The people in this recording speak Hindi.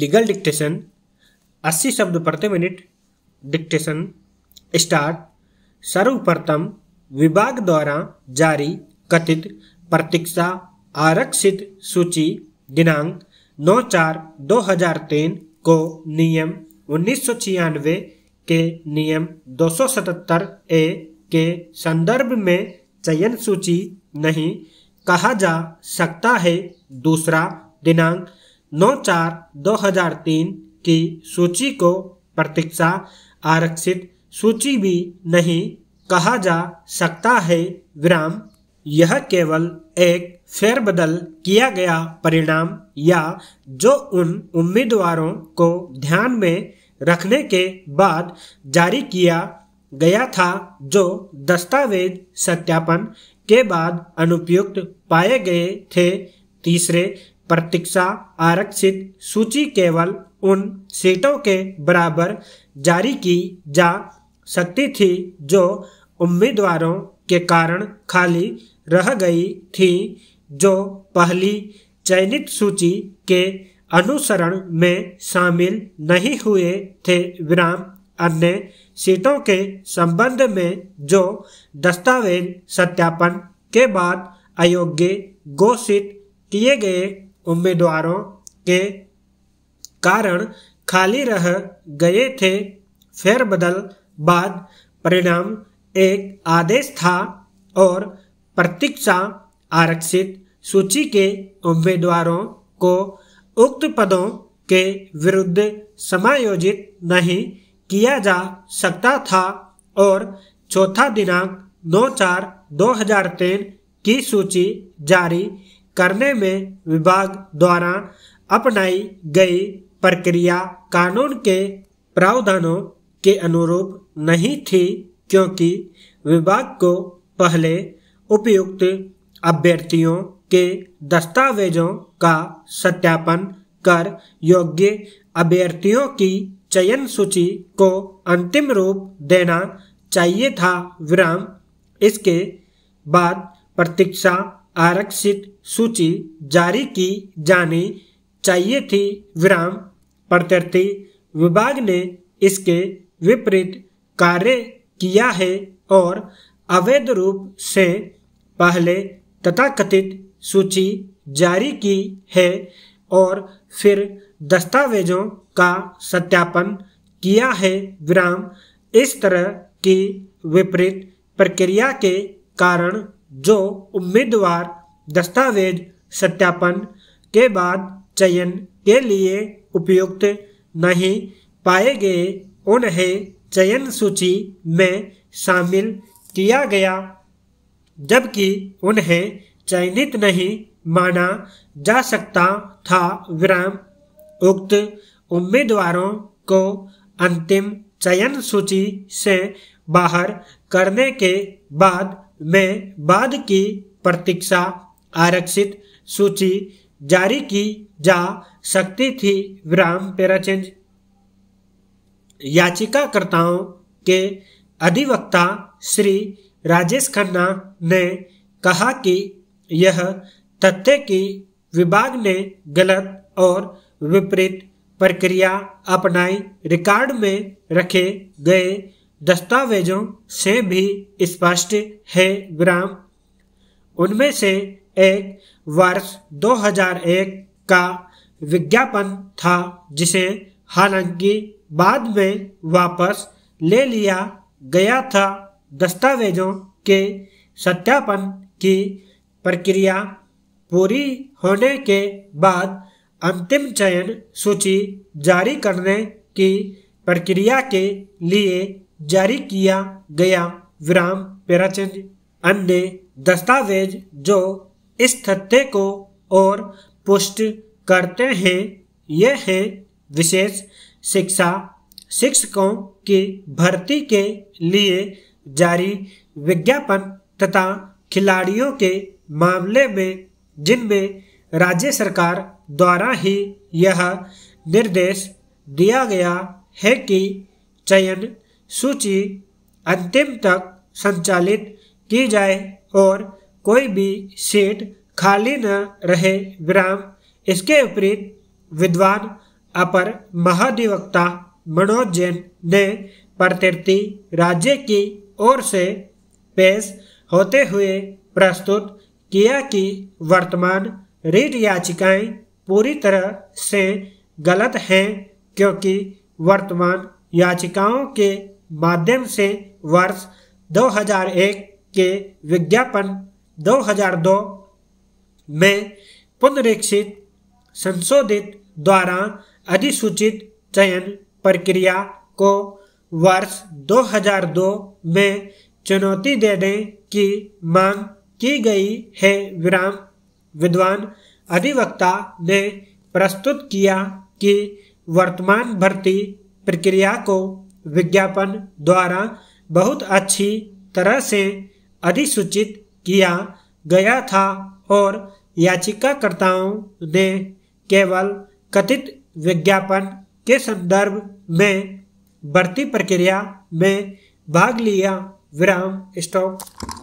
लीगल डिक्टेशन 80 शब्द प्रति मिनट डिक्टेशन स्टार्ट सर्वप्रथम विभाग द्वारा जारी कथित प्रतीक्षा आरक्षित सूची दिनांक 9 चार 2003 को नियम उन्नीस के नियम 277 ए के संदर्भ में चयन सूची नहीं कहा जा सकता है दूसरा दिनांक नौ चार दो हजार तीन की सूची को प्रतीक्षा आरक्षित सूची भी नहीं कहा जा सकता है विराम यह केवल एक फेरबदल किया गया परिणाम या जो उन उम्मीदवारों को ध्यान में रखने के बाद जारी किया गया था जो दस्तावेज सत्यापन के बाद अनुपयुक्त पाए गए थे तीसरे प्रतीक्षा आरक्षित सूची केवल उन सीटों के बराबर जारी की जा सकती थी जो उम्मीदवारों के कारण खाली रह गई थी जो पहली चयनित सूची के अनुसरण में शामिल नहीं हुए थे विराम अन्य सीटों के संबंध में जो दस्तावेज सत्यापन के बाद अयोग्य घोषित किए गए उम्मीदवारों के कारण खाली रह गए थे फेरबदल बाद परिणाम एक आदेश था और प्रतीक्षा आरक्षित सूची के उम्मीदवारों को उक्त पदों के विरुद्ध समायोजित नहीं किया जा सकता था और चौथा दिनांक नौ चार दो हजार तेन की सूची जारी करने में विभाग द्वारा अपनाई गई प्रक्रिया कानून के प्रावधानों के अनुरूप नहीं थी क्योंकि विभाग को पहले उपयुक्त अभ्यर्थियों के दस्तावेजों का सत्यापन कर योग्य अभ्यर्थियों की चयन सूची को अंतिम रूप देना चाहिए था विराम इसके बाद प्रतीक्षा आरक्षित सूची जारी की जानी चाहिए थी विराम प्रत्यर्थी विभाग ने इसके विपरीत कार्य किया है और अवैध रूप से पहले तथाकथित सूची जारी की है और फिर दस्तावेजों का सत्यापन किया है विराम इस तरह की विपरीत प्रक्रिया के कारण जो उम्मीदवार दस्तावेज सत्यापन के बाद चयन के लिए उपयुक्त नहीं पाए गए उन्हें चयन सूची में शामिल किया गया जबकि उन्हें चयनित नहीं माना जा सकता था विराम उक्त उम्मीदवारों को अंतिम चयन सूची से बाहर करने के बाद में बाद की प्रतीक्षा आरक्षित सूची जारी की जा सकती थी विराम पेराचेंज याचिकाकर्ताओं के अधिवक्ता श्री राजेश खन्ना ने कहा कि यह तथ्य कि विभाग ने गलत और विपरीत प्रक्रिया अपनाई रिकॉर्ड में रखे गए दस्तावेजों से भी स्पष्ट है ग्राम उनमें से एक वर्ष 2001 का विज्ञापन था जिसे हालांकि बाद में वापस ले लिया गया था दस्तावेजों के सत्यापन की प्रक्रिया पूरी होने के बाद अंतिम चयन सूची जारी करने की प्रक्रिया के लिए जारी किया गया विराम पेराचिन्ह अन्य दस्तावेज जो इस तथ्य को और पुष्ट करते हैं यह है विशेष शिक्षा शिक्षकों की भर्ती के लिए जारी विज्ञापन तथा खिलाड़ियों के मामले में जिनमें राज्य सरकार द्वारा ही यह निर्देश दिया गया है कि चयन सूची अंतिम तक संचालित की जाए और कोई भी सीट खाली न रहे विराम इसके विपरीत विद्वान अपर महाधिवक्ता मनोज जैन ने प्रत्यर्थी राज्य की ओर से पेश होते हुए प्रस्तुत किया कि वर्तमान रीट याचिकाएं पूरी तरह से गलत हैं क्योंकि वर्तमान याचिकाओं के माध्यम से वर्ष 2001 के विज्ञापन 2002 में पुनरीक्षित संशोधित द्वारा अधिसूचित चयन प्रक्रिया को वर्ष 2002 में चुनौती देने की मांग की गई है विराम विद्वान अधिवक्ता ने प्रस्तुत किया कि वर्तमान भर्ती प्रक्रिया को विज्ञापन द्वारा बहुत अच्छी तरह से अधिसूचित किया गया था और याचिकाकर्ताओं ने केवल कथित विज्ञापन के संदर्भ में भर्ती प्रक्रिया में भाग लिया विराम स्टॉक